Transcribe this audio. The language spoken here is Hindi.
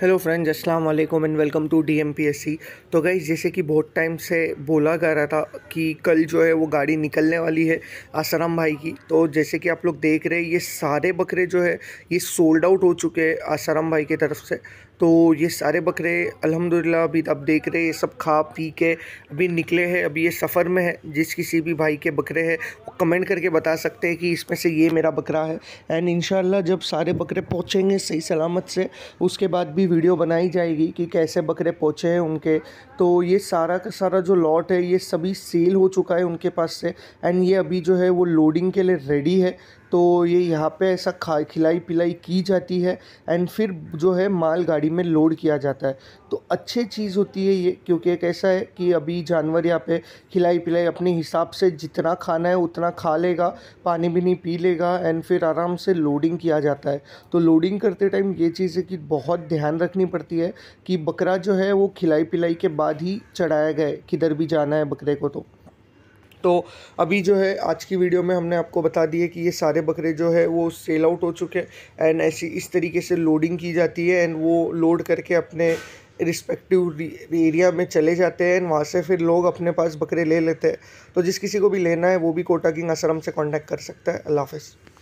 हेलो फ्रेंड्स अस्सलाम वालेकुम एंड वेलकम टू डीएमपीएससी तो गाइज जैसे कि बहुत टाइम से बोला जा रहा था कि कल जो है वो गाड़ी निकलने वाली है आसाराम भाई की तो जैसे कि आप लोग देख रहे हैं ये सारे बकरे जो है ये सोल्ड आउट हो चुके हैं आसाराम भाई की तरफ से तो ये सारे बकरे अल्हम्दुलिल्लाह अभी अब देख रहे हैं ये सब खा पी के अभी निकले हैं अभी ये सफ़र में है जिस किसी भी भाई के बकरे हैं वो कमेंट करके बता सकते हैं कि इसमें से ये मेरा बकरा है एंड इन जब सारे बकरे पहुँचेंगे सही सलामत से उसके बाद भी वीडियो बनाई जाएगी कि कैसे बकरे पहुँचे हैं उनके तो ये सारा का सारा जो लॉट है ये सभी सेल हो चुका है उनके पास से एंड ये अभी जो है वो लोडिंग के लिए रेडी है तो ये यहाँ पे ऐसा खा खिलाई पिलाई की जाती है एंड फिर जो है माल गाड़ी में लोड किया जाता है तो अच्छी चीज़ होती है ये क्योंकि एक ऐसा है कि अभी जानवर यहाँ पे खिलाई पिलाई अपने हिसाब से जितना खाना है उतना खा लेगा पानी भी नहीं पी लेगा एंड फिर आराम से लोडिंग किया जाता है तो लोडिंग करते टाइम ये चीज़ है कि बहुत ध्यान रखनी पड़ती है कि बकरा जो है वो खिलाई पिलाई के बाद ही चढ़ाया गया किधर भी जाना है बकरे को तो तो अभी जो है आज की वीडियो में हमने आपको बता दिया कि ये सारे बकरे जो है वो सेल आउट हो चुके हैं एंड ऐसी इस तरीके से लोडिंग की जाती है एंड वो लोड करके अपने रिस्पेक्टिव एरिया में चले जाते हैं एंड वहाँ से फिर लोग अपने पास बकरे ले लेते हैं तो जिस किसी को भी लेना है वो भी कोटा किंग आश्रम से कॉन्टैक्ट कर सकता है अल्लाह हाफ़